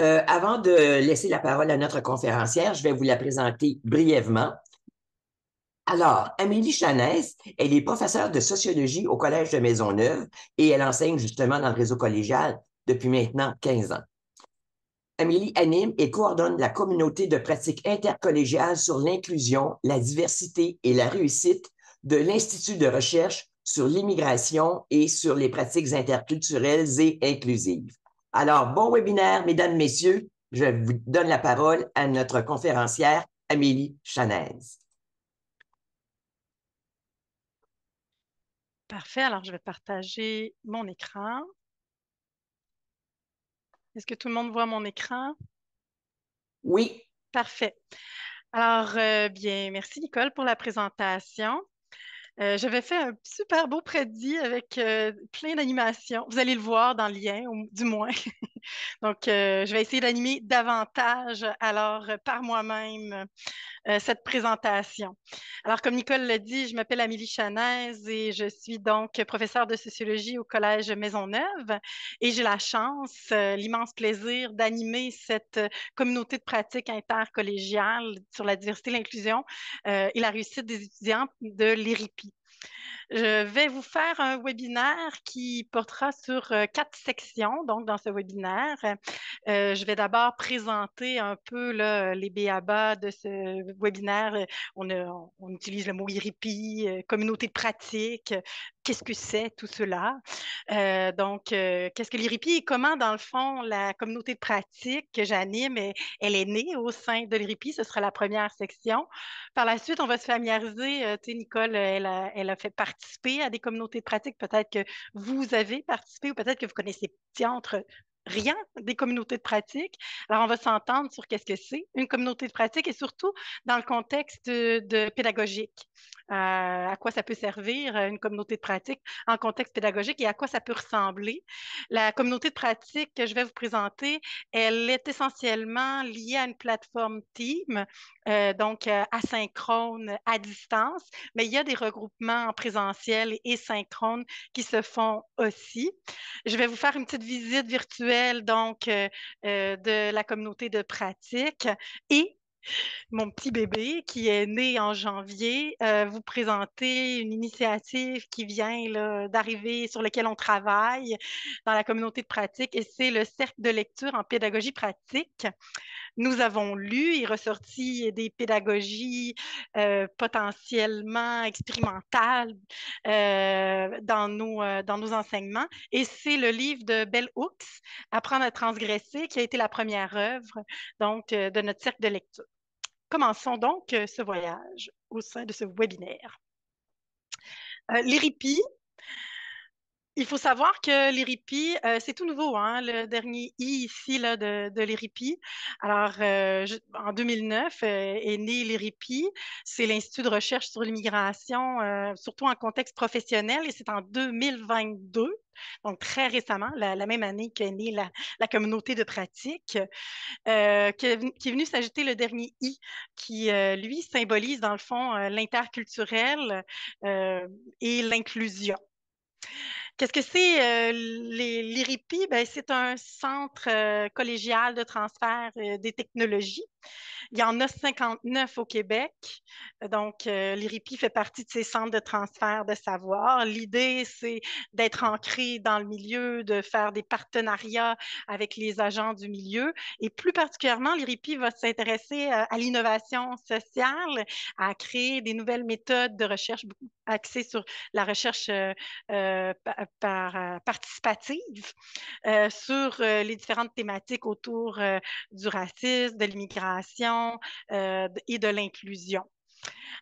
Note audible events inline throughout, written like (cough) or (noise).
Euh, avant de laisser la parole à notre conférencière, je vais vous la présenter brièvement. Alors, Amélie Chanès, elle est professeure de sociologie au Collège de Maisonneuve et elle enseigne justement dans le réseau collégial depuis maintenant 15 ans. Amélie anime et coordonne la communauté de pratiques intercollégiales sur l'inclusion, la diversité et la réussite de l'Institut de recherche sur l'immigration et sur les pratiques interculturelles et inclusives. Alors, bon webinaire, mesdames, messieurs. Je vous donne la parole à notre conférencière, Amélie Chanez. Parfait. Alors, je vais partager mon écran. Est-ce que tout le monde voit mon écran? Oui. Parfait. Alors, euh, bien, merci Nicole pour la présentation. Euh, j'avais fait un super beau prédit avec euh, plein d'animations. Vous allez le voir dans le lien, du moins. (laughs) Donc, euh, je vais essayer d'animer davantage, alors par moi-même, euh, cette présentation. Alors, comme Nicole l'a dit, je m'appelle Amélie Chanaise et je suis donc professeure de sociologie au Collège Maisonneuve et j'ai la chance, euh, l'immense plaisir d'animer cette euh, communauté de pratique intercollégiale sur la diversité, l'inclusion et la réussite des étudiants de l'ERIPI. Je vais vous faire un webinaire qui portera sur euh, quatre sections. Donc, dans ce webinaire, euh, je vais d'abord présenter un peu les BABA de ce webinaire. On, on utilise le mot IRIPI, euh, communauté de pratique, qu'est-ce que c'est tout cela? Euh, donc, euh, qu'est-ce que l'IRIPI et comment, dans le fond, la communauté de pratique que j'anime, elle, est née au sein de l'IRIPI. Ce sera la première section. Par la suite, on va se familiariser. Euh, tu sais, Nicole, elle a, elle a, fait participer à des communautés de pratique. Peut-être que vous avez participé ou peut-être que vous connaissez entre rien des communautés de pratique. Alors, on va s'entendre sur qu'est-ce que c'est une communauté de pratique et surtout dans le contexte de, pédagogique. Euh, à quoi ça peut servir euh, une communauté de pratique en contexte pédagogique et à quoi ça peut ressembler. La communauté de pratique que je vais vous présenter, elle est essentiellement liée à une plateforme Team, euh, donc asynchrone, à distance, mais il y a des regroupements en présentiel et synchrone qui se font aussi. Je vais vous faire une petite visite virtuelle donc, euh, euh, de la communauté de pratique. Et mon petit bébé qui est né en janvier, euh, vous présenter une initiative qui vient d'arriver, sur laquelle on travaille dans la communauté de pratique, et c'est le cercle de lecture en pédagogie pratique nous avons lu. et ressorti des pédagogies euh, potentiellement expérimentales euh, dans, nos, euh, dans nos enseignements. Et c'est le livre de Bell Hooks, Apprendre à transgresser, qui a été la première œuvre donc, de notre cercle de lecture. Commençons donc ce voyage au sein de ce webinaire. Il faut savoir que l'IRIPI, euh, c'est tout nouveau, hein, le dernier I ici là, de, de l'IRIPI. Alors, euh, en 2009 euh, est né l'IRIPI. C'est l'Institut de recherche sur l'immigration, surtout en contexte professionnel, et c'est en 2022 donc très récemment, la, même année qu'est née la, communauté de pratique, qui, est venue s'ajouter le dernier I, qui, lui, symbolise dans le fond l'interculturel et l'inclusion. Qu'est-ce que c'est euh, les l'IRIPI? Ben, c'est un centre euh, collégial de transfert euh, des technologies il y en a 59 au Québec. Donc, euh, l'IRIPI fait partie de ces centres de transfert de savoir. L'idée, c'est d'être ancré dans le milieu, de faire des partenariats avec les agents du milieu. Et plus particulièrement, l'IRIPI va s'intéresser euh, à, l'innovation sociale, à créer des nouvelles méthodes de recherche axées sur la recherche euh, par, participative, sur les différentes thématiques autour du racisme, de l'immigration euh, et de l'inclusion.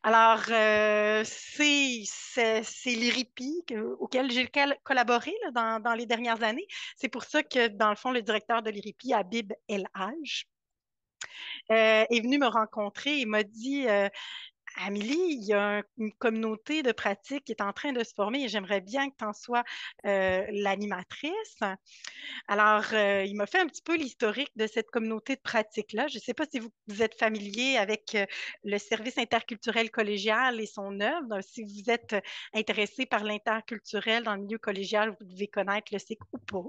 Alors, euh, c'est l'IRIPI auquel j'ai collaboré dans, les dernières années. C'est pour ça que, dans le fond, le directeur de l'IRIPI, Habib El Haj, euh, est venu me rencontrer et m'a dit Amélie, il y a une communauté de pratique qui est en train de se former et j'aimerais bien que tu en sois euh, l'animatrice. Alors, euh, il m'a fait un petit peu l'historique de cette communauté de pratique-là. Je ne sais pas si vous, êtes familier avec euh, le service interculturel collégial et son œuvre. Si vous êtes intéressé par l'interculturel dans le milieu collégial, vous devez connaître le cycle ou pas.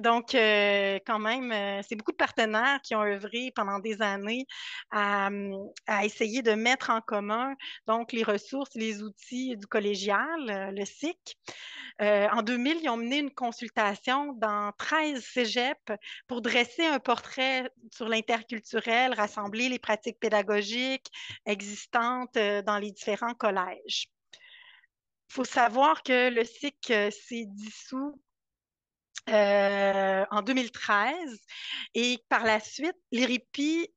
Donc, quand même, c'est beaucoup de partenaires qui ont œuvré pendant des années à essayer de mettre en commun donc les ressources, les outils du collégial, euh, le SIC. Euh, en 2000, ils ont mené une consultation dans 13 cégeps pour dresser un portrait sur l'interculturel, rassembler les pratiques pédagogiques existantes euh, dans les différents collèges. Il faut savoir que le SIC s'est dissous en 2013. Et par la suite, l'IRIPI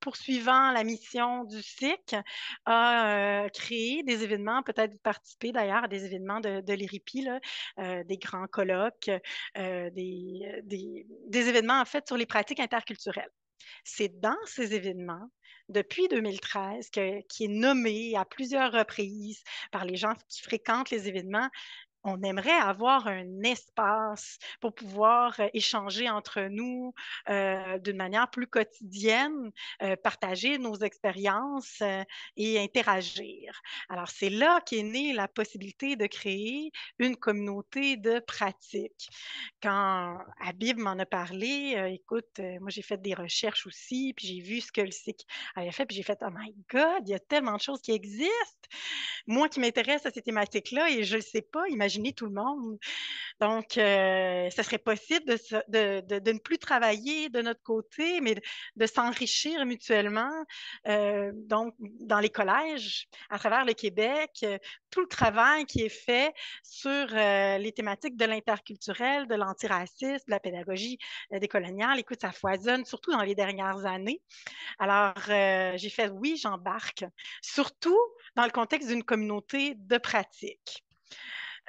poursuivant la mission du CIC, a euh, créé des événements, peut-être participé d'ailleurs à des événements de, de euh, des grands colloques, euh, des, événements en fait sur les pratiques interculturelles. C'est dans ces événements, depuis 2013, qui est nommé à plusieurs reprises par les gens qui fréquentent les événements, on aimerait avoir un espace pour pouvoir euh, échanger entre nous euh, d'une manière plus quotidienne, euh, partager nos expériences et interagir. Alors, c'est là qu'est née la possibilité de créer une communauté de pratiques. Quand Habib m'en a parlé, écoute, moi j'ai fait des recherches aussi, puis j'ai vu ce que le SIC avait fait, puis j'ai fait, oh my God, il y a tellement de choses qui existent. Moi qui m'intéresse à ces thématiques-là et je ne sais pas, imagine tout le monde. Donc, ce euh, serait possible de, ne plus travailler de notre côté, mais de, s'enrichir mutuellement. Euh, donc, dans les collèges, à travers le Québec, euh, tout le travail qui est fait sur les thématiques de l'interculturel, de l'antiraciste de la pédagogie décoloniale, écoute, ça foisonne, surtout dans les dernières années. Alors, j'ai fait oui, j'embarque, surtout dans le contexte d'une communauté de pratique.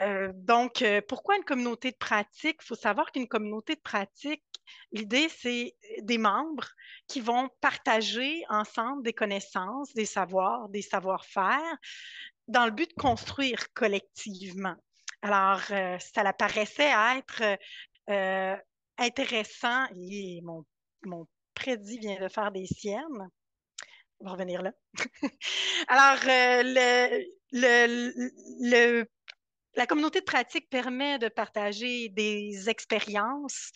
Euh, donc, euh, pourquoi une communauté de pratique? Il faut savoir qu'une communauté de pratique, l'idée, c'est euh, des membres qui vont partager ensemble des connaissances, des savoirs, des savoir-faire, dans le but de construire collectivement. Alors, ça ça paraissait être intéressant, et mon, mon prédit vient de faire des siennes, on va revenir là. (laughs) Alors, le, le, le, la communauté de pratique permet de partager des expériences.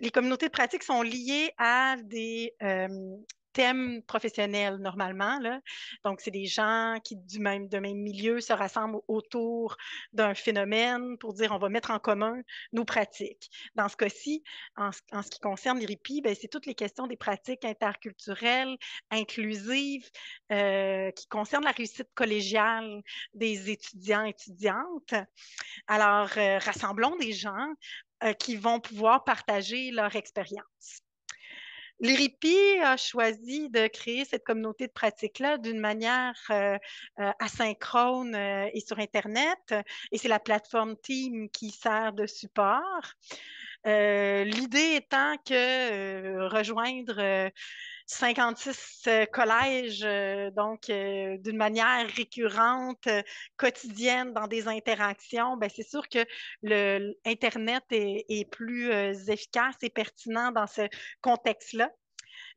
Les communautés de pratique sont liées à des, euh, professionnels normalement. Là. Donc, c'est des gens qui, du même, de même milieu, se rassemblent autour d'un phénomène pour dire on va mettre en commun nos pratiques. Dans ce cas-ci, en, ce qui concerne les ben, c'est toutes les questions des pratiques interculturelles, inclusives, euh, qui concernent la réussite collégiale des étudiants et étudiantes. Alors, euh, rassemblons des gens euh, qui vont pouvoir partager leur expérience. L'IRIPI a choisi de créer cette communauté de pratique-là d'une manière euh, euh, asynchrone euh, et sur Internet, et c'est la plateforme Team qui sert de support. L'idée étant que rejoindre 56 euh, collèges, euh, donc euh, d'une manière récurrente, quotidienne, dans des interactions, ben, c'est sûr que le, est, est plus efficace et pertinent dans ce contexte-là.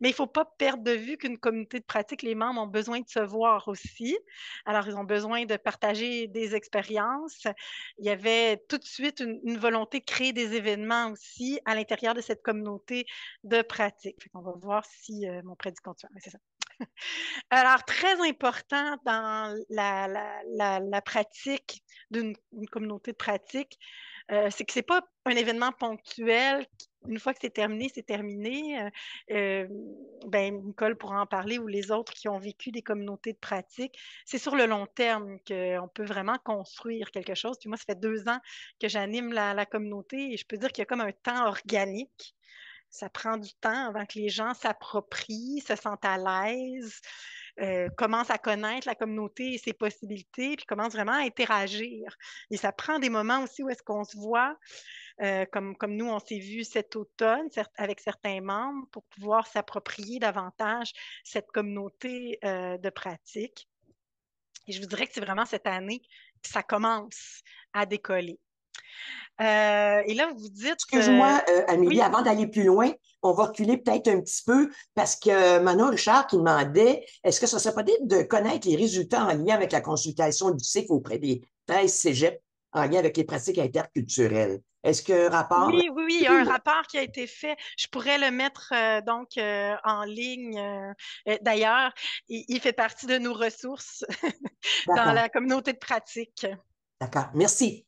Mais il ne faut pas perdre de vue qu'une communauté de pratique, les membres ont besoin de se voir aussi. Alors, ils ont besoin de partager des expériences. Il y avait tout de suite une, volonté de créer des événements aussi à l'intérieur de cette communauté de pratique. On va voir si euh, mon prédicant... continue. C'est ça. (laughs) Alors, très important dans la pratique d'une communauté de pratique, euh, c'est que c'est pas un événement ponctuel. Une fois que c'est terminé, c'est terminé. Euh, euh, ben, Nicole pourra en parler ou les autres qui ont vécu des communautés de pratique. C'est sur le long terme qu'on peut vraiment construire quelque chose. Puis moi, ça fait deux ans que j'anime la, la communauté et je peux dire qu'il y a comme un temps organique ça prend du temps avant que les gens s'approprient, se sentent à l'aise. Euh, commence à connaître la communauté et ses possibilités, puis commence vraiment à interagir. Et ça prend des moments aussi où est-ce qu'on se voit, euh, comme, comme nous, on s'est vu cet automne avec certains membres pour pouvoir s'approprier davantage cette communauté euh, de pratique. Et je vous dirais que c'est vraiment cette année que ça commence à décoller. et là, vous dites. Excuse-moi, Amélie, avant d'aller plus loin, on va reculer peut-être un petit peu parce que euh, Manon Richard qui demandait est-ce que ça serait pas possible de connaître les résultats en lien avec la consultation du cycle auprès des 13 cégeps en lien avec les pratiques interculturelles. Est-ce qu'un rapport? Oui, oui, a un rapport qui a été fait. Je pourrais le mettre euh, donc euh, en ligne. D'ailleurs, il, fait partie de nos ressources (laughs) dans la communauté de pratique. D'accord, merci.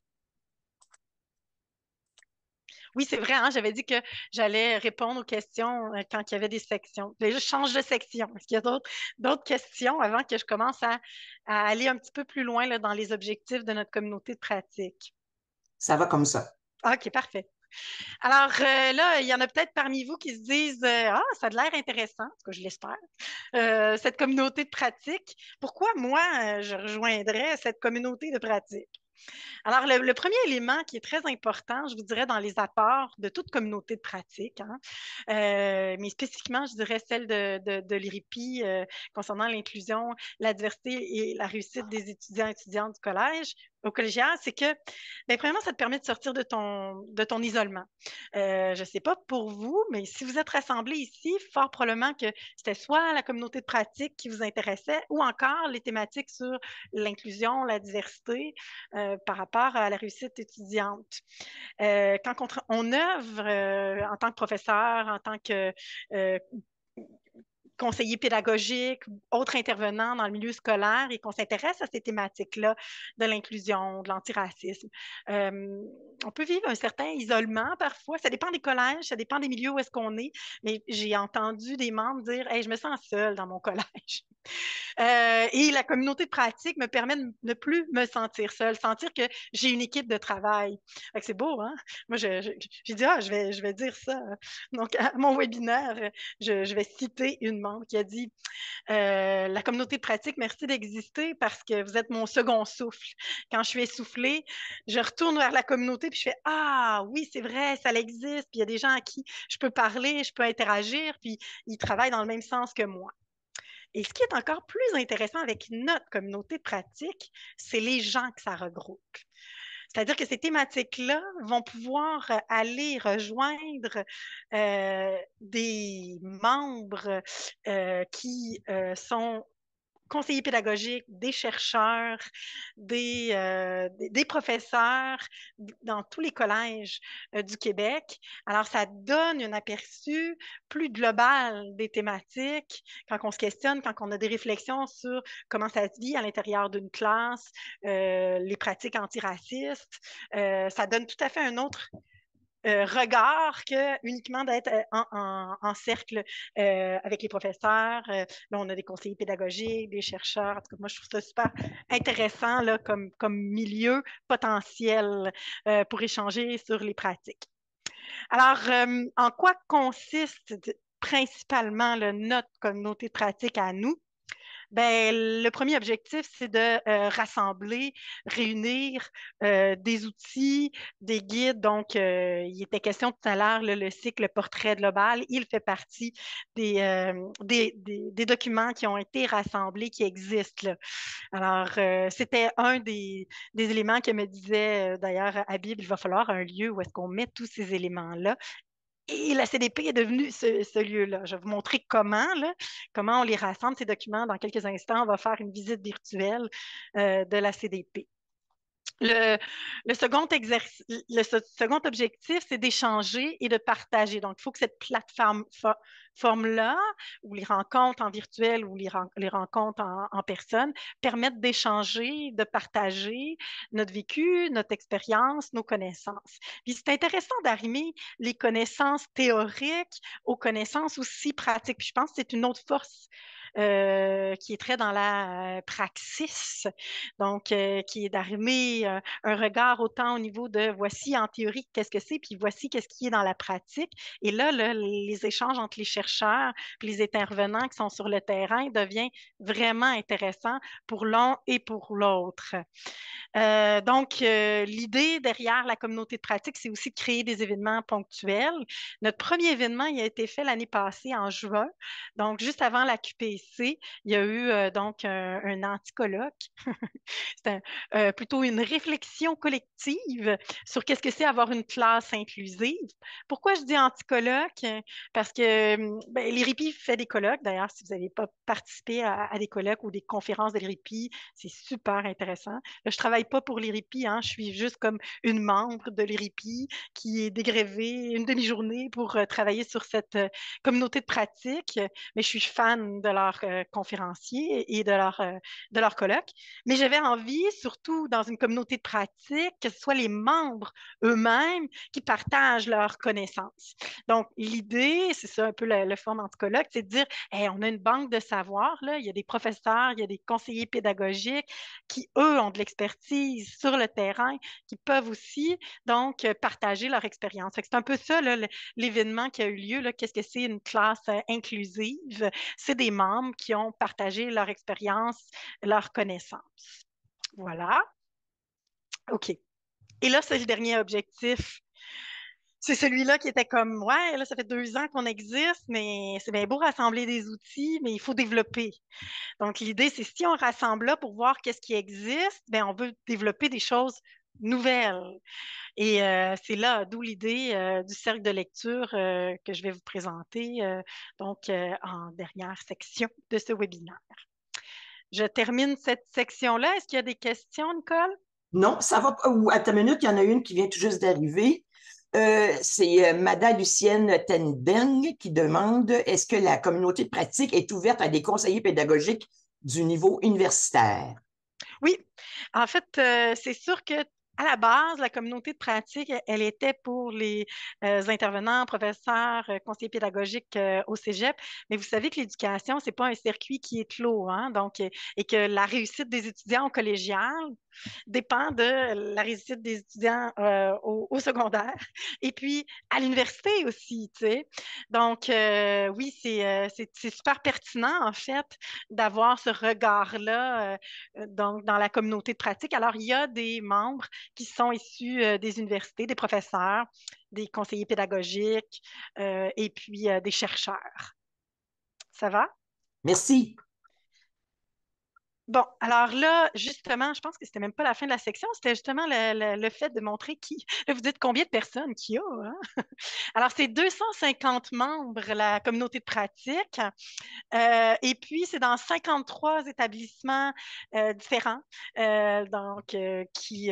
Oui, c'est vrai, hein, j'avais dit que j'allais répondre aux questions euh, quand il y avait des sections. Je change de section. Est-ce qu'il y a d'autres questions avant que je commence à, aller un petit peu plus loin dans les objectifs de notre communauté de pratique? Ça va comme ça. OK, parfait. Alors euh, là, il y en a peut-être parmi vous qui se disent euh, Ah, ça a l'air intéressant, que je l'espère, cette communauté de pratique. Pourquoi moi, je rejoindrais cette communauté de pratique? Alors, le, premier élément qui est très important, je vous dirais, dans les apports de toute communauté de pratique, hein, euh, mais spécifiquement, je dirais celle de, de, euh, concernant l'inclusion, la diversité et la réussite des étudiants et étudiantes du collège, au collégial, c'est que, ben, premièrement, ça te permet de sortir de ton, de ton isolement. Euh, je ne sais pas pour vous, mais si vous êtes rassemblés ici, fort probablement que c'était soit la communauté de pratique qui vous intéressait ou encore les thématiques sur l'inclusion, la diversité euh, par rapport à la réussite étudiante. Euh, quand on, on œuvre en tant que professeur, en tant que conseillers pédagogiques, autres intervenants dans le milieu scolaire et qu'on s'intéresse à ces thématiques-là de l'inclusion, de l'antiracisme. Euh, on peut vivre un certain isolement parfois. Ça dépend des collèges, ça dépend des milieux où est-ce qu'on est, mais j'ai entendu des membres dire je me sens seule dans mon collège. Euh, et la communauté de pratique me permet de ne plus me sentir seule, sentir que j'ai une équipe de travail. C'est beau, hein? Moi, j'ai dit, ah, je vais, je vais dire ça. Donc, à mon webinaire, je, je vais citer une membre qui a dit euh, La communauté de pratique, merci d'exister parce que vous êtes mon second souffle. Quand je suis essoufflée, je retourne vers la communauté puis je fais Ah oui, c'est vrai, ça existe. Puis il y a des gens à qui je peux parler, je peux interagir, puis ils travaillent dans le même sens que moi. Et ce qui est encore plus intéressant avec notre communauté de pratique, c'est les gens que ça regroupe. C'est-à-dire que ces thématiques-là vont pouvoir euh, aller rejoindre euh, des membres euh, qui sont conseillers pédagogiques, des chercheurs, des, euh, des, professeurs dans tous les collèges euh, du Québec. Alors, ça donne un aperçu plus global des thématiques quand on se questionne, quand on a des réflexions sur comment ça se vit à l'intérieur d'une classe, euh, les pratiques antiracistes. ça donne tout à fait un autre euh, regard que uniquement d'être euh, en, cercle euh, avec les professeurs. là, on a des conseillers pédagogiques, des chercheurs. En tout cas, moi, je trouve ça super intéressant là, comme, milieu potentiel pour échanger sur les pratiques. Alors, en quoi consiste principalement le notre communauté de pratique à nous? ben, le premier objectif, c'est de euh, rassembler, réunir euh, des outils, des guides. Donc, euh, il était question tout à l'heure, le cycle Portrait Global, il fait partie des, des, documents qui ont été rassemblés, qui existent. Alors, c'était un des, éléments que me disait d'ailleurs Habib, il va falloir un lieu où est-ce qu'on met tous ces éléments-là et la CDP est devenue ce, lieu-là. Je vais vous montrer comment, comment on les rassemble, ces documents. Dans quelques instants, on va faire une visite virtuelle euh, de la CDP. Le, le, second, exercice, le second objectif, c'est d'échanger et de partager. Donc, il faut que cette plateforme-là, ou les rencontres en virtuel ou les, rencontres en, en, personne, permettent d'échanger, de partager notre vécu, notre expérience, nos connaissances. Puis, c'est intéressant d'arrimer les connaissances théoriques aux connaissances aussi pratiques. Puis, je pense que c'est une autre force euh, qui est très dans la euh, praxis, donc euh, qui est d'arriver un regard autant au niveau de voici en théorie qu'est-ce que c'est, puis voici qu'est-ce qui est dans la pratique. Et là, les échanges entre les chercheurs et les intervenants qui sont sur le terrain devient vraiment intéressant pour l'un et pour l'autre. donc, l'idée derrière la communauté de pratique, c'est aussi de créer des événements ponctuels. Notre premier événement, il a été fait l'année passée en juin, donc juste avant la QPC il y a eu euh, donc un, un anticoloque, (laughs) euh, plutôt une réflexion collective sur qu'est-ce que c'est avoir une classe inclusive. Pourquoi je dis anticoloque? Parce que mm, ben, l'IRIPI fait des colloques. D'ailleurs, si vous n'avez pas participé à, des colloques ou des conférences de l'IRIPI, c'est super intéressant. Je je travaille pas pour l'IRIPI, hein, je suis juste comme une membre de l'IRIPI qui est dégrévée une demi-journée pour euh, travailler sur cette communauté de pratique, mais je suis fan de leur euh, conférenciers et de leurs euh, de leur colloques. Mais j'avais envie, surtout dans une communauté de pratique, que ce soit les membres eux-mêmes qui partagent leurs connaissances. Donc, l'idée, c'est ça un peu le, le fond colloque, c'est de dire, on a une banque de savoir, là. il y a des professeurs, il y a des conseillers pédagogiques qui, eux, ont de l'expertise sur le terrain, qui peuvent aussi, donc, euh, partager leur expérience. C'est un peu ça, l'événement qui a eu lieu, qu'est-ce que c'est une classe inclusive? C'est des membres qui ont partagé leur expérience, leurs connaissances. Voilà. OK. Et là, c'est le dernier objectif c'est celui-là qui était comme Ouais, là, ça fait deux ans qu'on existe, mais c'est bien beau rassembler des outils, mais il faut développer. Donc, l'idée, c'est si on rassemble là pour voir qu'est-ce qui existe, bien, on veut développer des choses nouvelle. Et euh, c'est là, d'où l'idée euh, du cercle de lecture euh, que je vais vous présenter, donc en dernière section de ce webinaire. Je termine cette section-là. Est-ce qu'il y a des questions, Nicole? Non, ça va. Ou à ta minute, il y en a une qui vient tout juste d'arriver. c'est Mme Lucienne Tendeng qui demande est-ce que la communauté de pratique est ouverte à des conseillers pédagogiques du niveau universitaire? Oui, en fait, c'est sûr que à la base, la communauté de pratique, elle était pour les euh, intervenants, professeurs, euh, conseillers pédagogiques euh, au cégep. Mais vous savez que l'éducation, ce n'est pas un circuit qui est clos, hein, donc, et que la réussite des étudiants au collégial dépend de la réussite des étudiants au, au, secondaire (laughs) et puis à l'université aussi, tu sais. Donc, oui, c'est super pertinent, en fait, d'avoir ce regard-là dans la communauté de pratique. Alors, il y a des membres qui sont issus euh, des universités, des professeurs, des conseillers pédagogiques euh, et puis euh, des chercheurs. Ça va? Merci. Bon, alors là, justement, je pense que c'était même pas la fin de la section, c'était justement le, fait de montrer qui. (laughs) Là, vous dites combien de personnes qu'il y a. Hein? (laughs) Alors, c'est 250 membres, la communauté de pratique. Euh, et puis, c'est dans 53 établissements euh, différents, euh, donc, qui,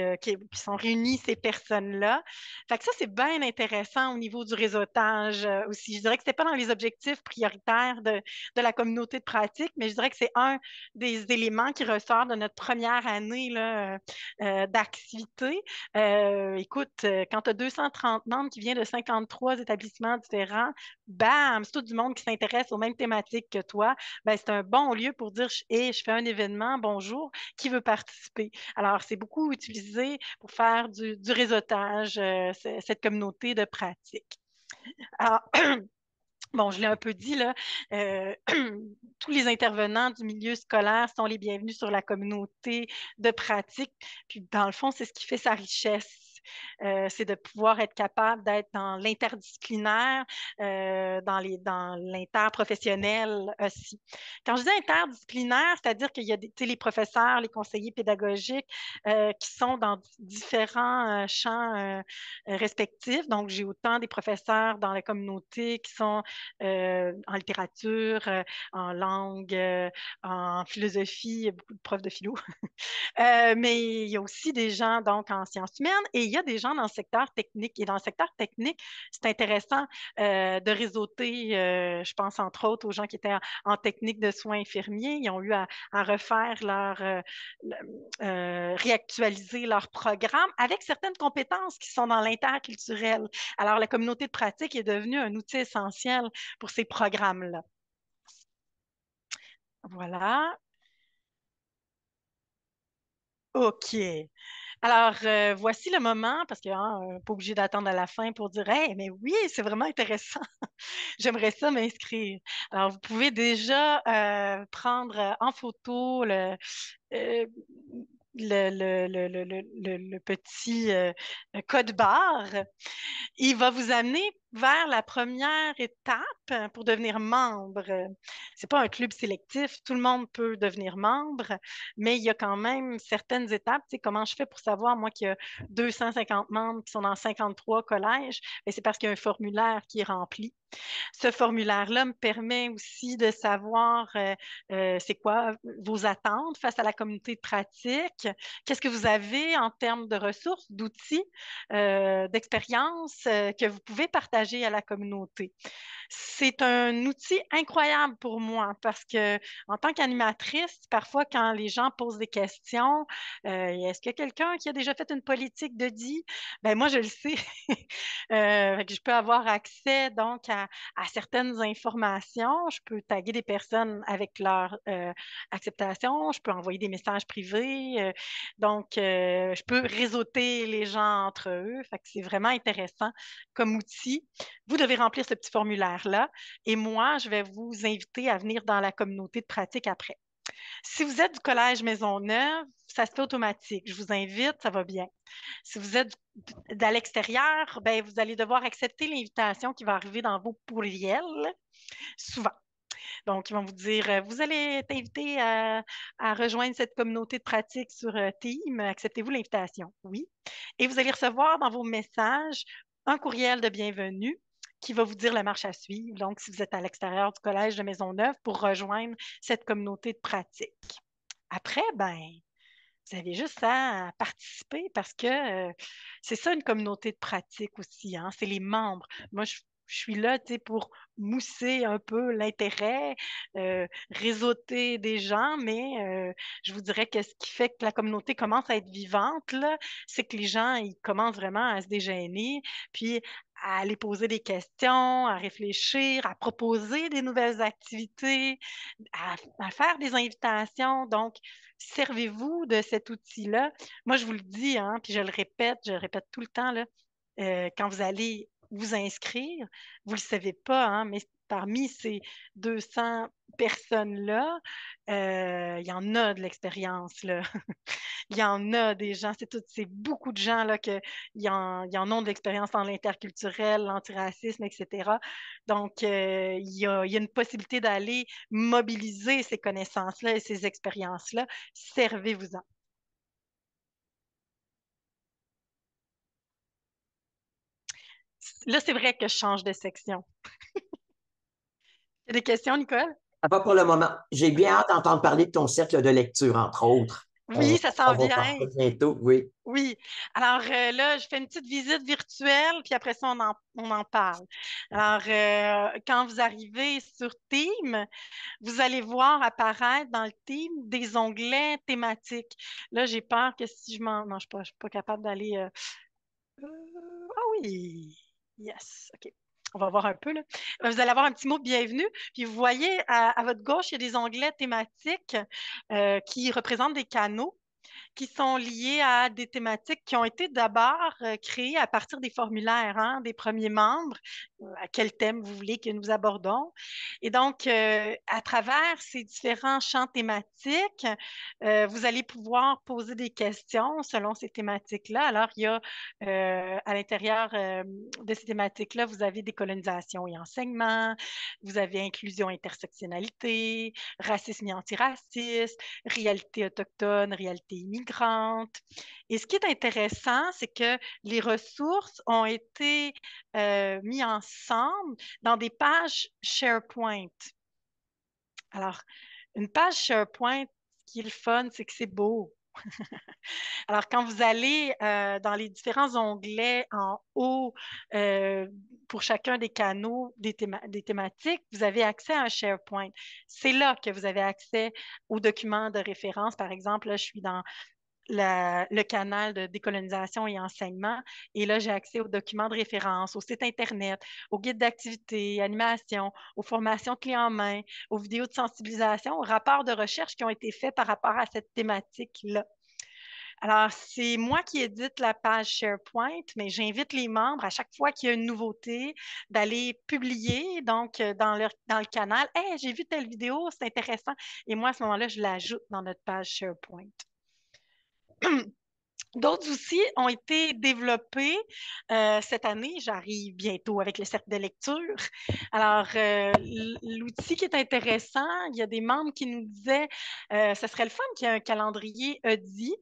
sont réunis ces personnes-là. Fait que ça, c'est bien intéressant au niveau du réseautage aussi. Je dirais que c'était pas dans les objectifs prioritaires de, de la communauté de pratique, mais je dirais que c'est un des éléments qui ressort de notre première année euh, euh, d'activité. Euh, écoute, quand tu as 230 membres qui viennent de 53 établissements différents, bam, c'est tout du monde qui s'intéresse aux mêmes thématiques que toi, ben, c'est un bon lieu pour dire hé, je fais un événement, bonjour, qui veut participer? Alors, c'est beaucoup utilisé pour faire du, réseautage, cette communauté de pratiques. Alors, (clears throat) Bon, je l'ai un peu dit, là, euh, (clears throat) tous les intervenants du milieu scolaire sont les bienvenus sur la communauté de pratique. Puis, dans le fond, c'est ce qui fait sa richesse euh, c'est de pouvoir être capable d'être dans l'interdisciplinaire, euh, dans, les, dans l'interprofessionnel aussi. Quand je dis interdisciplinaire, c'est-à-dire qu'il y a des, les professeurs, les conseillers pédagogiques euh, qui sont dans différents champs respectifs. Donc, j'ai autant des professeurs dans la communauté qui sont en littérature, en langue, en philosophie, beaucoup de profs de philo. (laughs) mais il y a aussi des gens donc en sciences humaines et il des gens dans le secteur technique. Et dans le secteur technique, c'est intéressant euh, de réseauter, euh, je pense entre autres aux gens qui étaient en, technique de soins infirmiers. Ils ont eu à, refaire leur, euh, réactualiser leur programme avec certaines compétences qui sont dans l'interculturel. Alors, la communauté de pratique est devenue un outil essentiel pour ces programmes-là. Voilà. OK. Alors, euh, voici le moment, parce que n'est hein, pas obligé d'attendre à la fin pour dire Hey, mais oui, c'est vraiment intéressant. (laughs) J'aimerais ça m'inscrire. Alors, vous pouvez déjà euh, prendre en photo le. Euh, le, petit code barre, il va vous amener vers la première étape euh, pour devenir membre. C'est pas un club sélectif, tout le monde peut devenir membre, mais il y a quand même certaines étapes. Tu comment je fais pour savoir, moi, qu'il y a 250 membres qui sont dans 53 collèges? Ben, c'est parce qu'il y a un formulaire qui est rempli. Ce formulaire-là me permet aussi de savoir euh, euh, c'est quoi vos attentes face à la communauté de pratique, qu'est-ce que vous avez en termes de ressources, d'outils, euh, d'expériences que vous pouvez partager à la communauté c'est un outil incroyable pour moi parce que en tant qu'animatrice, parfois quand les gens posent des questions, euh, est-ce qu'il y a quelqu'un qui a déjà fait une politique de dit? Ben moi, je le sais. (laughs) Euh, je peux avoir accès donc à, certaines informations. Je peux taguer des personnes avec leur euh, acceptation. Je peux envoyer des messages privés. donc, je peux réseauter les gens entre eux. Fait que c'est vraiment intéressant comme outil. Vous devez remplir ce petit formulaire là Et moi, je vais vous inviter à venir dans la communauté de pratique après. Si vous êtes du collège Maisonneuve, ça se fait automatique. Je vous invite, ça va bien. Si vous êtes à l'extérieur, ben, vous allez devoir accepter l'invitation qui va arriver dans vos courriels souvent. Donc, ils vont vous dire, euh, vous allez être invité à, à, rejoindre cette communauté de pratique sur euh, Team. Acceptez-vous l'invitation? Oui. Et vous allez recevoir dans vos messages un courriel de bienvenue qui va vous dire la marche à suivre, donc si vous êtes à l'extérieur du Collège de Maisonneuve, pour rejoindre cette communauté de pratique. Après, ben, vous avez juste à participer parce que euh, c'est ça une communauté de pratique aussi, hein. c'est les membres. Moi, je je suis là pour mousser un peu l'intérêt, euh, réseauter des gens, mais euh, je vous dirais que ce qui fait que la communauté commence à être vivante, c'est que les gens, ils commencent vraiment à se dégêner, puis à aller poser des questions, à réfléchir, à proposer des nouvelles activités, à, faire des invitations. Donc, servez-vous de cet outil-là. Moi, je vous le dis, hein, puis je le répète, je le répète tout le temps, là, euh, quand vous allez vous inscrire. Vous ne le savez pas, hein, mais parmi ces 200 personnes-là, euh, il y en a de l'expérience. (laughs) il y en a des gens, c'est c'est beaucoup de gens là, qui en, y en ont de l'expérience dans l'interculturel, l'antiracisme, etc. Donc, euh, il y, a, y, a, une possibilité d'aller mobiliser ces connaissances-là et ces expériences-là. Servez-vous-en. Là, c'est vrai que je change de section. des questions, Nicole? Pas pour le moment. J'ai bien ah. hâte d'entendre parler de ton cercle de lecture, entre autres. Oui, euh, ça s'en vient. bientôt, oui. Oui. Alors euh, là, je fais une petite visite virtuelle, puis après ça, on en, parle. Alors, euh, quand vous arrivez sur Team, vous allez voir apparaître dans le Team des onglets thématiques. Là, j'ai peur que si je m'en... Non, je ne suis, pas capable d'aller... Ah oui! Yes, OK. On va voir un peu. Là. Ben, vous allez avoir un petit mot de bienvenue. Puis vous voyez, à, votre gauche, il y a des onglets thématiques euh, qui représentent des canaux qui sont liées à des thématiques qui ont été d'abord euh, créées à partir des formulaires hein, des premiers membres, euh, à quel thème vous voulez que nous abordons. Et donc, euh, à travers ces différents champs thématiques, vous allez pouvoir poser des questions selon ces thématiques-là. Alors, il y a à l'intérieur de ces thématiques-là, vous avez décolonisation et enseignement, vous avez inclusion, intersectionnalité, racisme et antiracisme, réalité autochtone, réalité immigrée et ce qui est intéressant, c'est que les ressources ont été euh, mises ensemble dans des pages SharePoint. Alors, une page SharePoint, ce qui est le fun, c'est que c'est beau. (laughs) Alors, quand vous allez euh, dans les différents onglets en haut euh, pour chacun des canaux, des, des, thématiques, vous avez accès à un SharePoint. C'est là que vous avez accès aux documents de référence. Par exemple, là, je suis dans le canal de décolonisation et enseignement. Et là, j'ai accès aux documents de référence, au site Internet, aux guides d'activité, animation, aux formations clés en main, aux vidéos de sensibilisation, aux rapports de recherche qui ont été faits par rapport à cette thématique-là. Alors, c'est moi qui édite la page SharePoint, mais j'invite les membres à chaque fois qu'il y a une nouveauté d'aller publier donc euh, dans, leur, dans le canal. Hey, j'ai vu telle vidéo, c'est intéressant. Et moi, à ce moment-là, je l'ajoute dans notre page SharePoint. (clears throat) D'autres outils ont été développés euh, cette année. J'arrive bientôt avec le cercle de lecture. Alors, euh, l'outil qui est intéressant, il y a des membres qui nous disaient, euh, ce serait le fun qu'il y ait un calendrier dit.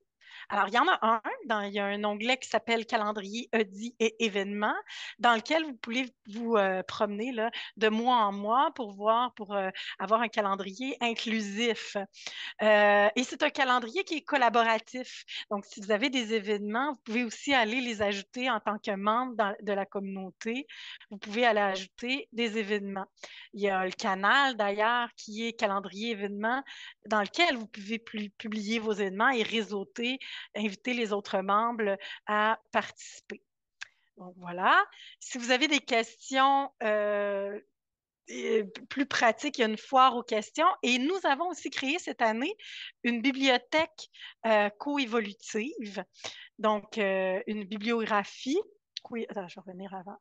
Alors, il y en a un, il y a un onglet qui s'appelle Calendrier, EDI et événements, dans lequel vous pouvez vous euh, promener de mois en mois pour voir, pour euh, avoir un calendrier inclusif. Euh, et c'est un calendrier qui est collaboratif. Donc, si vous avez des événements, vous pouvez aussi aller les ajouter en tant que membre de la communauté. Vous pouvez aller ajouter des événements. Il y a le canal, d'ailleurs, qui est calendrier événements, dans lequel vous pouvez publier vos événements et réseauter inviter les autres membres à participer. Donc voilà. Si vous avez des questions euh, plus pratiques, il y a une foire aux questions. Et nous avons aussi créé cette année une bibliothèque euh, coévolutive, donc euh, une bibliographie. Oui, je vais revenir avant.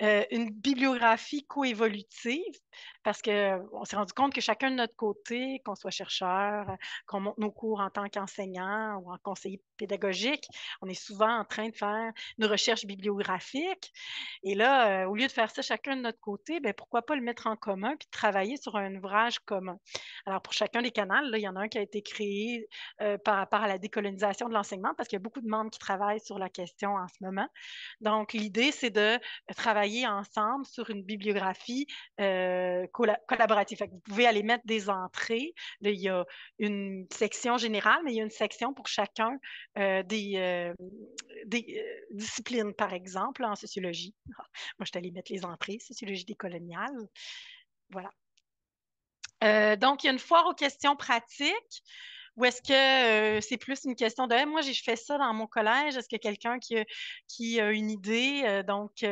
Euh, une bibliographie coévolutive, parce qu'on euh, s'est rendu compte que chacun de notre côté, qu'on soit chercheur, euh, qu'on monte nos cours en tant qu'enseignant ou en conseiller pédagogique, on est souvent en train de faire une recherche bibliographique. Et là, au lieu de faire ça chacun de notre côté, ben, pourquoi pas le mettre en commun puis travailler sur un ouvrage commun. Alors, pour chacun des canals, là, il y en a un qui a été créé par rapport à la décolonisation de l'enseignement, parce qu'il y a beaucoup de membres qui travaillent sur la question en ce moment. Donc, l'idée, c'est de travailler ensemble sur une bibliographie euh, collaborative. vous pouvez aller mettre des entrées. il y a une section générale, mais il y a une section pour chacun euh, des, euh, des disciplines, par exemple, en sociologie. Ah, moi, je suis allée mettre les entrées, sociologie décoloniale. Voilà. donc, il y a une foire aux questions pratiques. Ou est-ce que c'est plus une question de moi, j'ai fait ça dans mon collège, est-ce que quelqu'un qui, a une idée, donc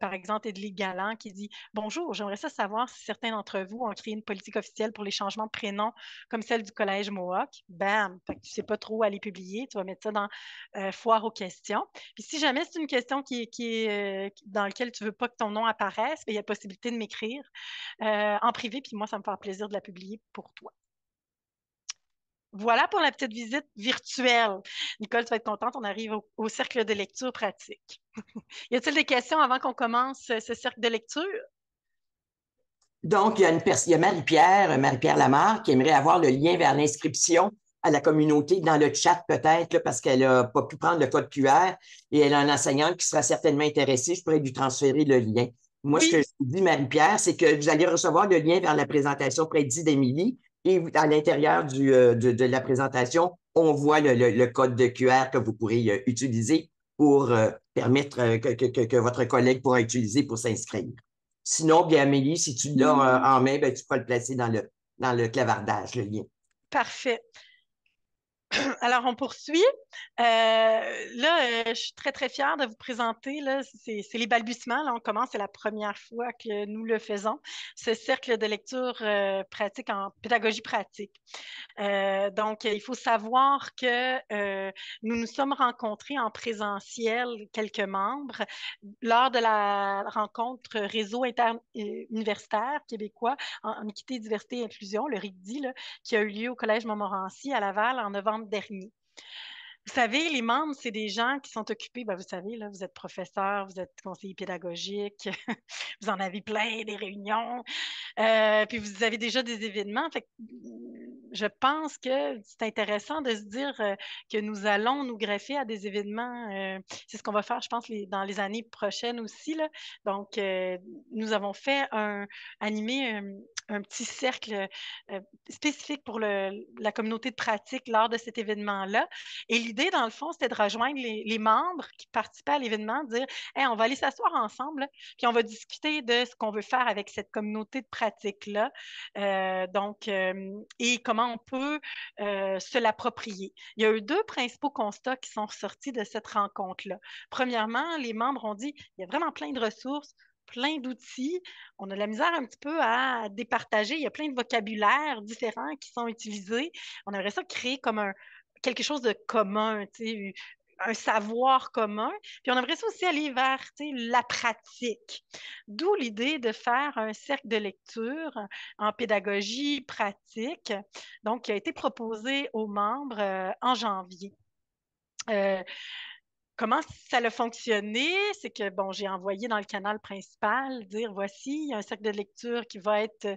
par exemple Edley Galant qui dit Bonjour, j'aimerais ça savoir si certains d'entre vous ont créé une politique officielle pour les changements de prénom comme celle du collège Mohawk. Bam! tu ne sais pas trop où aller publier, tu vas mettre ça dans foire aux questions. Puis si jamais c'est une question dans laquelle tu ne veux pas que ton nom apparaisse, ben, il y a possibilité de m'écrire en privé, puis moi, ça me fera plaisir de la publier pour toi. Voilà pour la petite visite virtuelle. Nicole, tu vas être contente, on arrive au, cercle de lecture pratique. (laughs) y a-t-il des questions avant qu'on commence euh, ce cercle de lecture? Donc, il y a, une a Marie-Pierre, euh, Marie-Pierre Lamar, qui aimerait avoir le lien vers l'inscription à la communauté dans le chat peut-être, parce qu'elle n'a pas pu prendre le code QR et elle a un enseignant qui sera certainement intéressé. Je pourrais lui transférer le lien. Moi, ce que je dis, Marie-Pierre, c'est que vous allez recevoir le lien vers la présentation prédit d'Émilie et à l'intérieur euh, de, la présentation, on voit le, code de QR que vous pourrez euh, utiliser pour euh, permettre que, votre collègue pourra utiliser pour s'inscrire. Sinon, bien, Amélie, si tu l'as en main, ben, tu pourras le placer dans le, dans le clavardage, le lien. Parfait. (clears throat) Alors, on poursuit. Euh, là, euh, je suis très, très fière de vous présenter. C'est les balbutiements. Là, on commence, c'est la première fois que nous le faisons, ce cercle de lecture euh, pratique en pédagogie pratique. donc, il faut savoir que nous nous sommes rencontrés en présentiel, quelques membres, lors de la rencontre Réseau interuniversitaire québécois en, équité, diversité et inclusion, le RIGDI, là, qui a eu lieu au Collège Montmorency à Laval en novembre dernier. Vous savez, les membres, c'est des gens qui sont occupés. Ben, vous savez, là, vous êtes professeur, vous êtes conseiller pédagogique, (laughs) vous en avez plein, des réunions, euh, puis vous avez déjà des événements. Mm, je pense que c'est intéressant de se dire euh, que nous allons nous greffer à des événements. Euh, c'est ce qu'on va faire, je pense, dans les années prochaines aussi. Donc, nous avons fait un, animé un, petit cercle spécifique pour la communauté de pratique lors de cet événement-là. Et l'idée, dans le fond, c'était de rejoindre les, membres qui participaient à l'événement, dire on va aller s'asseoir ensemble, puis on va discuter de ce qu'on veut faire avec cette communauté de pratique-là. Euh, donc, euh, et comment on peut euh, se l'approprier. Il y a eu deux principaux constats qui sont ressortis de cette rencontre-là. Premièrement, les membres ont dit il y a vraiment plein de ressources plein d'outils. On a de la misère un petit peu à départager. Il y a plein de vocabulaires différents qui sont utilisés. On aimerait ça créer comme un, quelque chose de commun, un savoir commun. Puis on aimerait ça aussi aller vers la pratique. D'où l'idée de faire un cercle de lecture en pédagogie pratique, donc qui a été proposé aux membres euh, en janvier. Euh, comment ça a fonctionné, c'est que bon, j'ai envoyé dans le canal principal dire voici il y a un cercle de lecture qui va être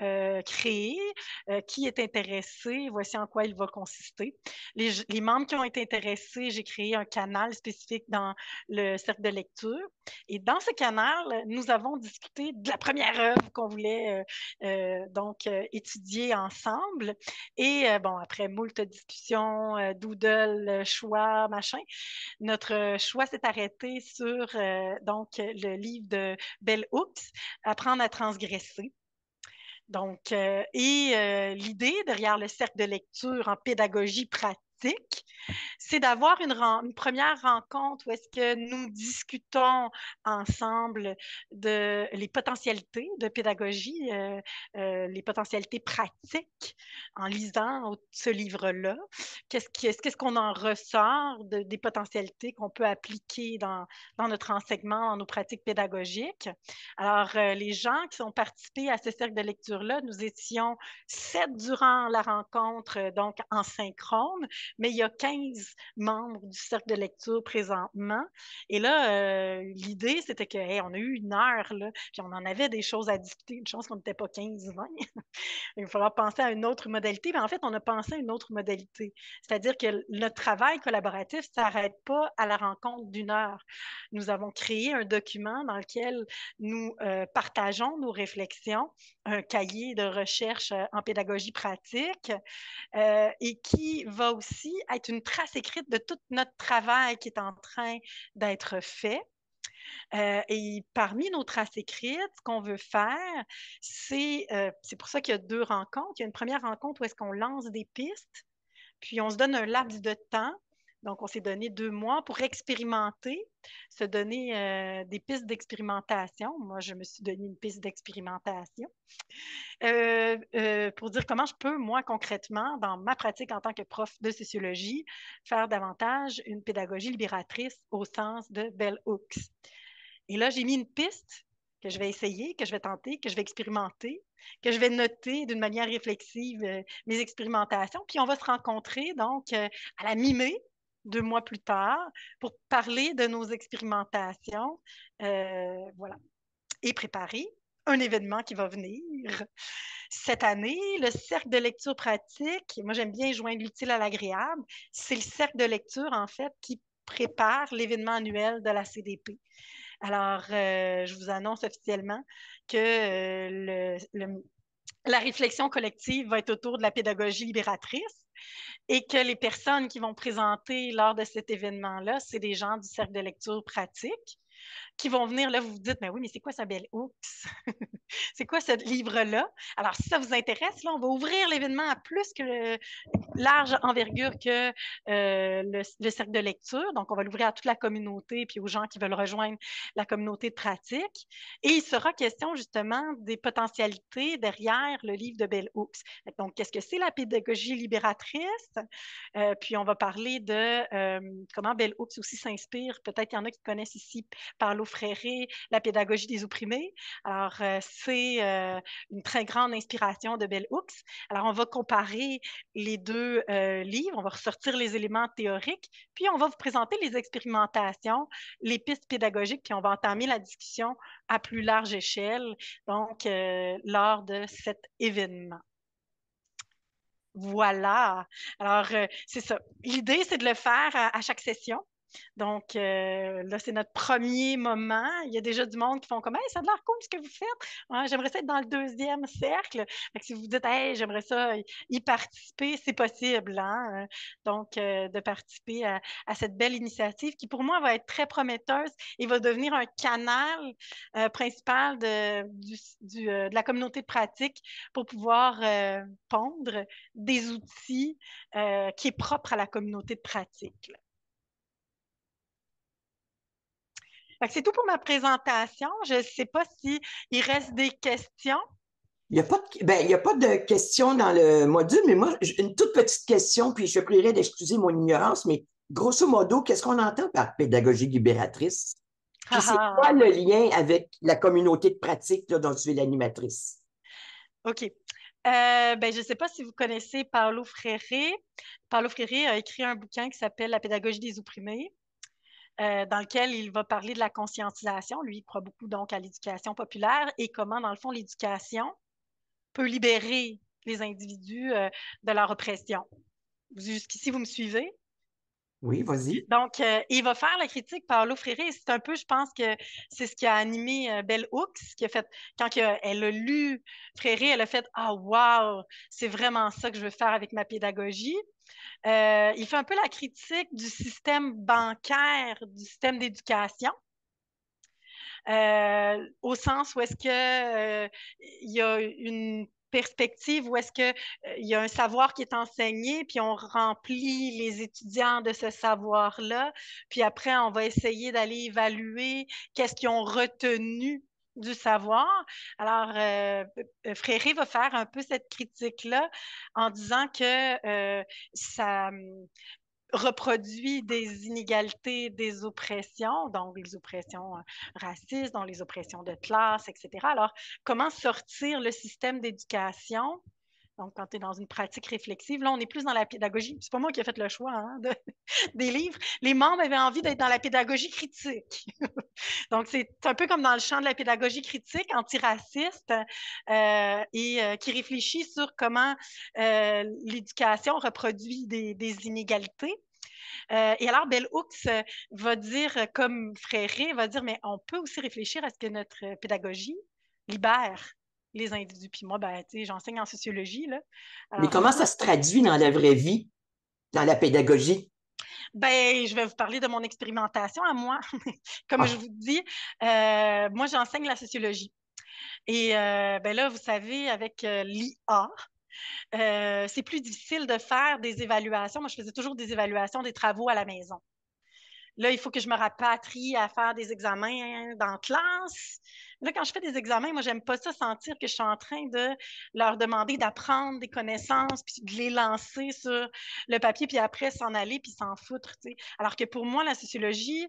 euh, créé, euh, qui est intéressé, voici en quoi il va consister. Les, membres qui ont été intéressés, j'ai créé un canal spécifique dans le cercle de lecture. Et dans ce canal, nous avons discuté de la première œuvre qu'on voulait euh, donc étudier ensemble. Et bon, après moult discussions, doodle, choix, machin, notre euh, choix s'est arrêté sur euh, donc le livre de Belle Hooks, Apprendre à transgresser. Euh, et l'idée derrière le cercle de lecture en pédagogie pratique, c'est d'avoir une, première rencontre où est-ce que nous discutons ensemble de les potentialités de pédagogie, euh, euh, les potentialités pratiques en lisant ce livre-là. Qu'est-ce qu'on ce qu'on en ressort des potentialités qu'on peut appliquer dans, dans, notre enseignement, dans nos pratiques pédagogiques? Alors, euh, les gens qui ont participé à ce cercle de lecture-là, nous étions sept durant la rencontre, donc en synchrone, mais il y a 15 membres du cercle de lecture présentement. Et là, euh, l'idée, c'était que, on a eu une heure, là, puis on en avait des choses à discuter. Une chance qu'on n'était pas 15, 20. (laughs) Il va falloir penser à une autre modalité. Mais en fait, on a pensé à une autre modalité. C'est-à-dire que le travail collaboratif ne s'arrête pas à la rencontre d'une heure. Nous avons créé un document dans lequel nous euh, partageons nos réflexions, un cahier de recherche euh, en pédagogie pratique, et qui va aussi être une trace écrite de tout notre travail qui est en train d'être fait. Euh, et parmi nos traces écrites, ce qu'on veut faire, euh, c'est pour ça qu'il y a deux rencontres. Il y a une première rencontre où est-ce qu'on lance des pistes, puis on se donne un laps de temps donc, on s'est donné deux mois pour expérimenter, se donner euh, des pistes d'expérimentation. Moi, je me suis donné une piste d'expérimentation euh, euh, pour dire comment je peux, moi, concrètement, dans ma pratique en tant que prof de sociologie, faire davantage une pédagogie libératrice au sens de Bell Hooks. Et là, j'ai mis une piste que je vais essayer, que je vais tenter, que je vais expérimenter, que je vais noter d'une manière réflexive mes expérimentations. Puis on va se rencontrer donc à la mi-mai deux mois plus tard pour parler de nos expérimentations. Euh, voilà. Et préparer un événement qui va venir. Cette année, le cercle de lecture pratique, moi j'aime bien joindre l'utile à l'agréable, c'est le cercle de lecture en fait qui prépare l'événement annuel de la CDP. Alors, euh, je vous annonce officiellement que euh, le, la réflexion collective va être autour de la pédagogie libératrice et que les personnes qui vont présenter lors de cet événement-là, c'est des gens du cercle de lecture pratique qui vont venir là, vous vous dites, mais oui, mais c'est quoi ça belle oups? (laughs) c'est quoi ce livre-là? Alors, si ça vous intéresse, là, on va ouvrir l'événement à plus que large envergure que euh, le, cercle de lecture. Donc, on va l'ouvrir à toute la communauté puis aux gens qui veulent rejoindre la communauté de pratique. Et il sera question justement des potentialités derrière le livre de Belle Hooks. Donc, qu'est-ce que c'est la pédagogie libératrice? Euh, puis, on va parler de euh, comment Belle Hooks aussi s'inspire. Peut-être qu'il y en a qui connaissent ici par l'offre. La pédagogie des opprimés. Alors, euh, c'est euh, une très grande inspiration de Bell Hooks. Alors, on va comparer les deux euh, livres, on va ressortir les éléments théoriques, puis on va vous présenter les expérimentations, les pistes pédagogiques, puis on va entamer la discussion à plus large échelle, donc lors de cet événement. Voilà. Alors, c'est ça. L'idée, c'est de le faire à, chaque session. Donc euh, là, c'est notre premier moment. Il y a déjà du monde qui font comme Hey, ça a l'air cool ce que vous faites. j'aimerais ça être dans le deuxième cercle. si vous dites Hey, j'aimerais ça y participer, c'est possible. Hein? Donc, euh, de participer à, cette belle initiative qui, pour moi, va être très prometteuse et va devenir un canal euh, principal de, la communauté de pratique pour pouvoir pondre des outils qui est propres à la communauté de pratique. C'est tout pour ma présentation. Je ne sais pas s'il reste des questions. Il n'y ben, a, pas de, questions dans le module, mais moi, une toute petite question, puis je prierai d'excuser mon ignorance, mais grosso modo, qu'est-ce qu'on entend par pédagogie libératrice? c'est ah. quoi le lien avec la communauté de pratique dont tu es l'animatrice? OK. Euh, ben, je ne sais pas si vous connaissez Paolo Fréré. Paolo Fréré a écrit un bouquin qui s'appelle La pédagogie des opprimés. Euh, dans lequel il va parler de la conscientisation. Lui, il croit beaucoup donc à l'éducation populaire et comment, dans le fond, l'éducation peut libérer les individus euh, de leur oppression. Jusqu'ici, vous me suivez? Oui, vas-y. Donc, euh, il va faire la critique Paolo Fréré. C'est un peu, je pense que c'est ce qui a animé euh, Belle Hooks, qui a fait, quand elle a lu Fréré, elle a fait Ah, wow, c'est vraiment ça que je veux faire avec ma pédagogie. Euh, il fait un peu la critique du système bancaire, du système d'éducation. au sens où est-ce que il y a une perspective où est-ce qu'il euh, il y a un savoir qui est enseigné, puis on remplit les étudiants de ce savoir-là, puis après, on va essayer d'aller évaluer qu'est-ce qu'ils ont retenu du savoir. Alors, euh, euh, Fréré va faire un peu cette critique-là en disant que ça, reproduit des inégalités, des oppressions, donc les oppressions euh, racistes, donc les oppressions de classe, etc. Alors, comment sortir le système d'éducation donc, quand tu es dans une pratique réflexive, là, on est plus dans la pédagogie. C'est pas moi qui ai fait le choix hein, de, (laughs) des livres. Les membres avaient envie d'être dans la pédagogie critique. (laughs) Donc, c'est un peu comme dans le champ de la pédagogie critique, antiraciste, euh, et euh, qui réfléchit sur comment euh, l'éducation reproduit des, inégalités. et alors, Bell Hooks va dire, comme Fréré, va dire, mais on peut aussi réfléchir à ce que notre pédagogie libère les individus. Puis moi, ben, j'enseigne en sociologie. Là. Mais comment ça se traduit dans la vraie vie, dans la pédagogie? Ben, je vais vous parler de mon expérimentation à moi. (laughs) Comme ah. je vous dis, euh, moi, j'enseigne la sociologie. Et euh, ben là, vous savez, avec euh, l'IA, c'est plus difficile de faire des évaluations. Moi, je faisais toujours des évaluations des travaux à la maison. Là, il faut que je me rapatrie à faire des examens dans classe. Là, quand je fais des examens, moi, j'aime pas ça sentir que je suis en train de leur demander d'apprendre des connaissances, puis de les lancer sur le papier, puis après s'en aller, puis s'en foutre. Alors que pour moi, la sociologie,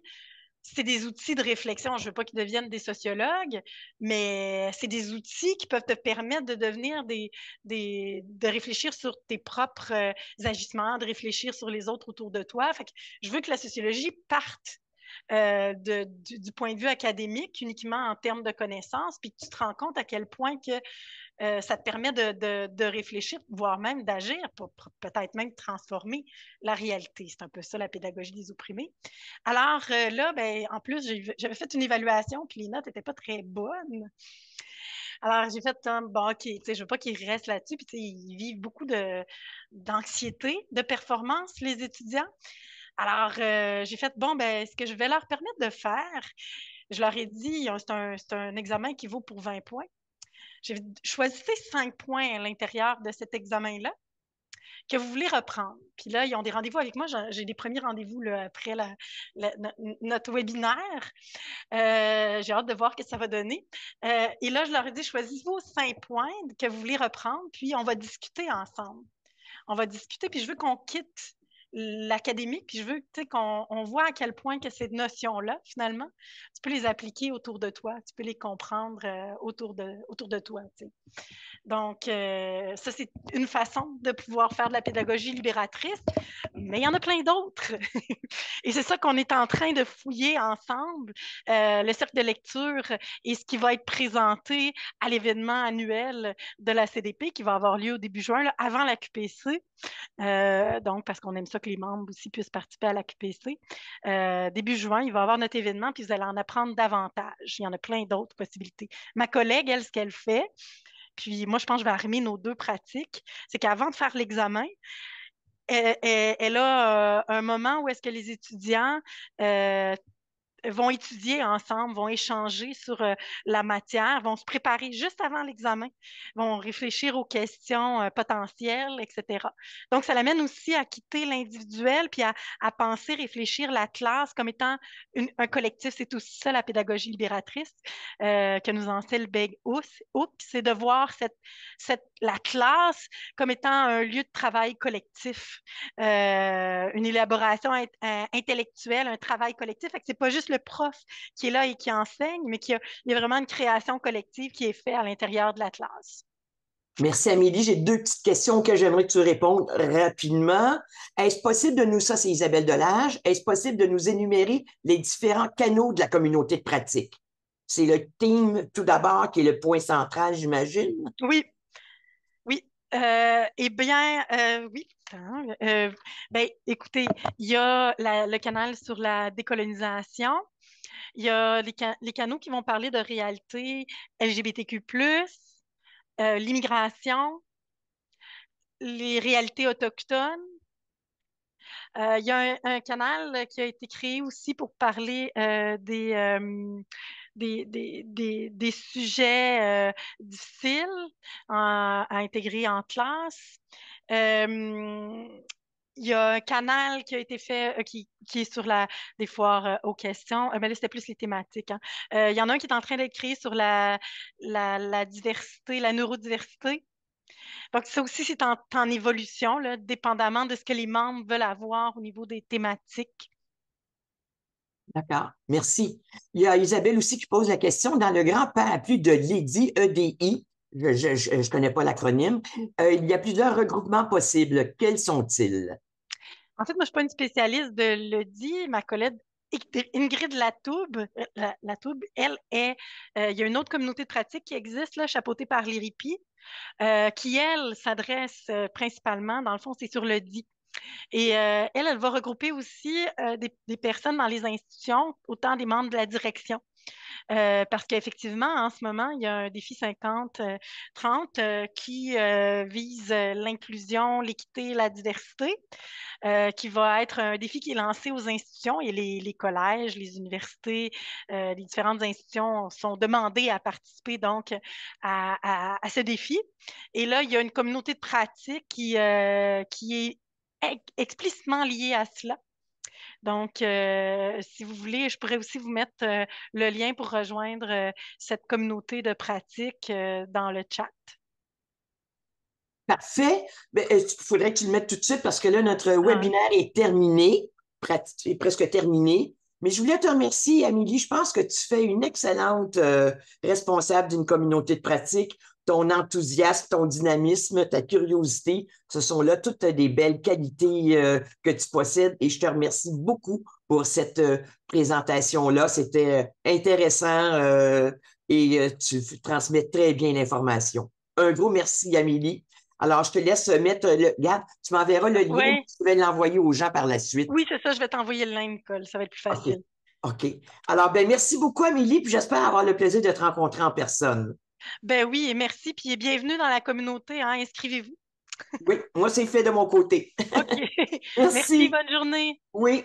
c'est des outils de réflexion. Je ne veux pas qu'ils deviennent des sociologues, mais c'est des outils qui peuvent te permettre de devenir des, de réfléchir sur tes propres euh, agissements, de réfléchir sur les autres autour de toi. Fait je veux que la sociologie parte euh, du, point de vue académique uniquement en termes de connaissances, puis que tu te rends compte à quel point que euh, ça te permet de, de, de réfléchir, voire même d'agir pour, peut-être même transformer la réalité. C'est un peu ça, la pédagogie des opprimés. Alors euh, là, ben, en plus, j'avais fait une évaluation, puis les notes n'étaient pas très bonnes. Alors, j'ai fait bon, OK, je veux pas qu'ils restent là-dessus. Puis, ils vivent beaucoup d'anxiété, de, performance, les étudiants. Alors, euh, j'ai fait, bon, ben, ce que je vais leur permettre de faire, je leur ai dit, c'est un, un, examen qui vaut pour 20 points. Choisissez cinq points à l'intérieur de cet examen-là que vous voulez reprendre. Puis là, ils ont des rendez-vous avec moi. J'ai des premiers rendez-vous après notre webinaire. Euh, j'ai hâte de voir ce que ça va donner. Euh, et là, je leur ai dit, choisissez vos cinq points que vous voulez reprendre, puis on va discuter ensemble. On va discuter, puis je veux qu'on quitte l'académie, puis je veux qu'on on voit à quel point que ces notions-là, finalement, tu peux les appliquer autour de toi, tu peux les comprendre euh, autour, de, autour de toi. Donc, euh, ça, c'est une façon de pouvoir faire de la pédagogie libératrice, mais il y en a plein d'autres. (laughs) et c'est ça qu'on est en train de fouiller ensemble, euh, le cercle de lecture et ce qui va être présenté à l'événement annuel de la CDP qui va avoir lieu au début juin, avant la QPC. donc, parce qu'on aime ça que les membres aussi puissent participer à la QPC. Euh, début juin, il va y avoir notre événement, puis vous allez en apprendre davantage. Il y en a plein d'autres possibilités. Ma collègue, elle, ce qu'elle fait, puis moi, je pense que je vais armer nos deux pratiques, c'est qu'avant de faire l'examen, elle, a euh, un moment où est-ce que les étudiants euh, vont étudier ensemble, vont échanger sur euh, la matière, vont se préparer juste avant l'examen, vont réfléchir aux questions euh, potentielles, etc. Donc, ça l'amène aussi à quitter l'individuel puis à, penser, réfléchir la classe comme étant un collectif. C'est aussi ça la pédagogie libératrice euh, que nous enseigne Beg c'est de voir cette, la classe comme étant un lieu de travail collectif, une élaboration intellectuelle, un travail collectif. C'est pas juste le prof qui est là et qui enseigne, mais qu'il y, y a, vraiment une création collective qui est faite à l'intérieur de la classe. Merci Amélie. J'ai deux petites questions que j'aimerais que tu répondes rapidement. Est-ce possible de nous, ça c'est Isabelle Delage, est-ce possible de nous énumérer les différents canaux de la communauté de pratique? C'est le team tout d'abord qui est le point central, j'imagine. Oui, euh, eh bien, euh, oui, euh, ben, écoutez, il y a le canal sur la décolonisation. Il y a les, canaux qui vont parler de réalité LGBTQ, l'immigration, les réalités autochtones. il y a un, canal qui a été créé aussi pour parler des des, sujets euh, difficiles à, intégrer en classe. Il y a un canal qui a été fait, euh, qui, est sur la, des foires euh, aux questions. mais là, c'était plus les thématiques. Hein. il y en a un qui est en train d'écrire sur la, diversité, la neurodiversité. Donc, ça aussi, c'est en, évolution, là, dépendamment de ce que les membres veulent avoir au niveau des thématiques. D'accord. Merci. Il y a Isabelle aussi qui pose la question. Dans le grand parapluie de l'EDI, EDI, je ne connais pas l'acronyme, euh, il y a plusieurs regroupements possibles. Quels sont-ils? En fait, moi, je ne suis pas une spécialiste de l'EDI. Ma collègue Ingrid euh, Latoube, elle est, euh, il y a une autre communauté de pratique qui existe, là, chapeautée par l'IRIPI, qui, elle, s'adresse principalement, dans le fond, c'est sur le et euh, elle, elle va regrouper aussi euh, des, personnes dans les institutions, autant des membres de la direction. Euh, parce qu'effectivement, en ce moment, il y a un défi 50-30 qui vise l'inclusion, l'équité, la diversité, qui va être un défi qui est lancé aux institutions et les, collèges, les universités, les différentes institutions sont demandées à participer donc à, ce défi. Et là, il y a une communauté de pratique qui, qui est explicitement lié à cela. Donc, euh, si vous voulez, je pourrais aussi vous mettre euh, le lien pour rejoindre euh, cette communauté de pratique dans le chat. Parfait. Ben, il faudrait qu'il tu le mettes tout de suite parce que là, notre ah webinaire est terminé, est presque terminé. Mais je voulais te remercier, Amélie. Je pense que tu fais une excellente responsable d'une communauté de pratique ton enthousiasme, ton dynamisme, ta curiosité. Ce sont là toutes des belles qualités euh, que tu possèdes et je te remercie beaucoup pour cette euh, présentation-là. C'était euh, intéressant et tu transmets très bien l'information. Un gros merci, Amélie. Alors, je te laisse mettre le. Regarde, tu m'enverras le lien, tu vas l'envoyer aux gens par la suite. Oui, c'est ça, je vais t'envoyer le lien, Nicole. Ça va être plus facile. OK. Alors, ben, merci beaucoup, Amélie, puis j'espère avoir le plaisir de te rencontrer en personne. Ben oui, et merci. Puis bienvenue dans la communauté. Hein, Inscrivez-vous. oui, moi, c'est fait de mon côté. OK. (laughs) merci. merci. Bonne journée. Oui.